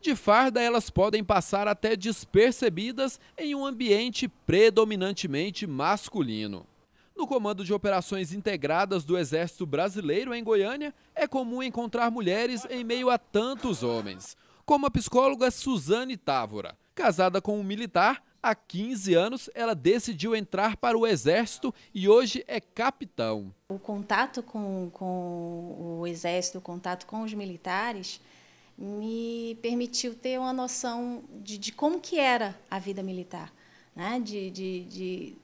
De farda, elas podem passar até despercebidas em um ambiente predominantemente masculino. No Comando de Operações Integradas do Exército Brasileiro em Goiânia, é comum encontrar mulheres em meio a tantos homens, como a psicóloga Suzane Távora. Casada com um militar, há 15 anos ela decidiu entrar para o Exército e hoje é capitão. O contato com, com o Exército, o contato com os militares, me permitiu ter uma noção de, de como que era a vida militar, né? de, de, de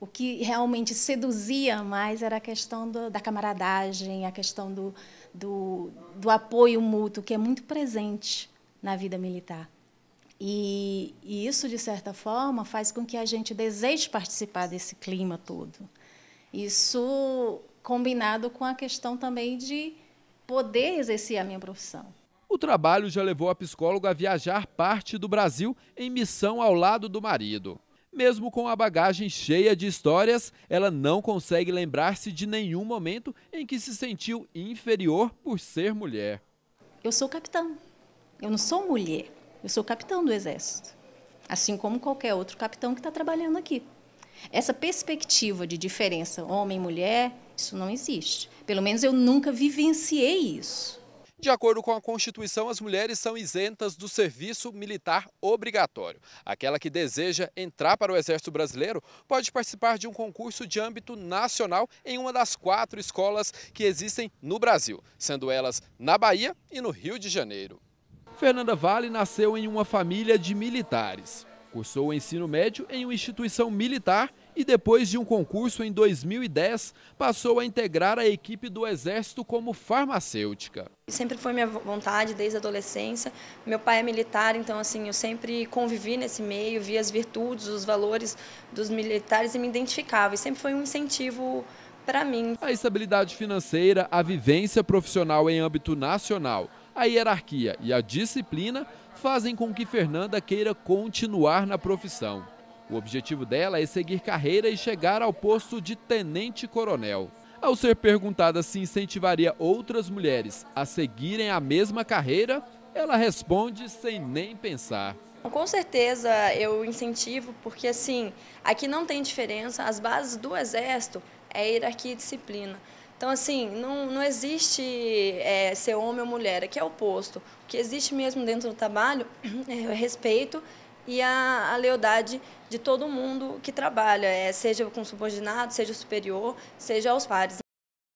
o que realmente seduzia mais era a questão do, da camaradagem, a questão do, do, do, apoio mútuo, que é muito presente na vida militar. E, e, isso, de certa forma, faz com que a gente deseje participar desse clima todo. Isso combinado com a questão também de poder exercer a minha profissão. O trabalho já levou a psicóloga a viajar parte do Brasil em missão ao lado do marido. Mesmo com a bagagem cheia de histórias, ela não consegue lembrar-se de nenhum momento em que se sentiu inferior por ser mulher. Eu sou capitão. Eu não sou mulher. Eu sou capitão do Exército. Assim como qualquer outro capitão que está trabalhando aqui. Essa perspectiva de diferença homem-mulher, isso não existe. Pelo menos eu nunca vivenciei isso. De acordo com a Constituição, as mulheres são isentas do serviço militar obrigatório. Aquela que deseja entrar para o Exército Brasileiro pode participar de um concurso de âmbito nacional em uma das quatro escolas que existem no Brasil, sendo elas na Bahia e no Rio de Janeiro. Fernanda Vale nasceu em uma família de militares. Cursou o ensino médio em uma instituição militar e depois de um concurso em 2010, passou a integrar a equipe do Exército como farmacêutica. Sempre foi minha vontade desde a adolescência. Meu pai é militar, então assim, eu sempre convivi nesse meio, vi as virtudes, os valores dos militares e me identificava. E sempre foi um incentivo para mim. A estabilidade financeira, a vivência profissional em âmbito nacional, a hierarquia e a disciplina fazem com que Fernanda queira continuar na profissão. O objetivo dela é seguir carreira e chegar ao posto de tenente-coronel. Ao ser perguntada se incentivaria outras mulheres a seguirem a mesma carreira, ela responde sem nem pensar. Com certeza eu incentivo, porque assim, aqui não tem diferença, as bases do Exército é hierarquia e disciplina. Então, assim, não, não existe é, ser homem ou mulher, aqui é o oposto. O que existe mesmo dentro do trabalho é respeito e a, a, lealdade de todo mundo que trabalha, é, seja com subordinado, seja superior, seja aos pares.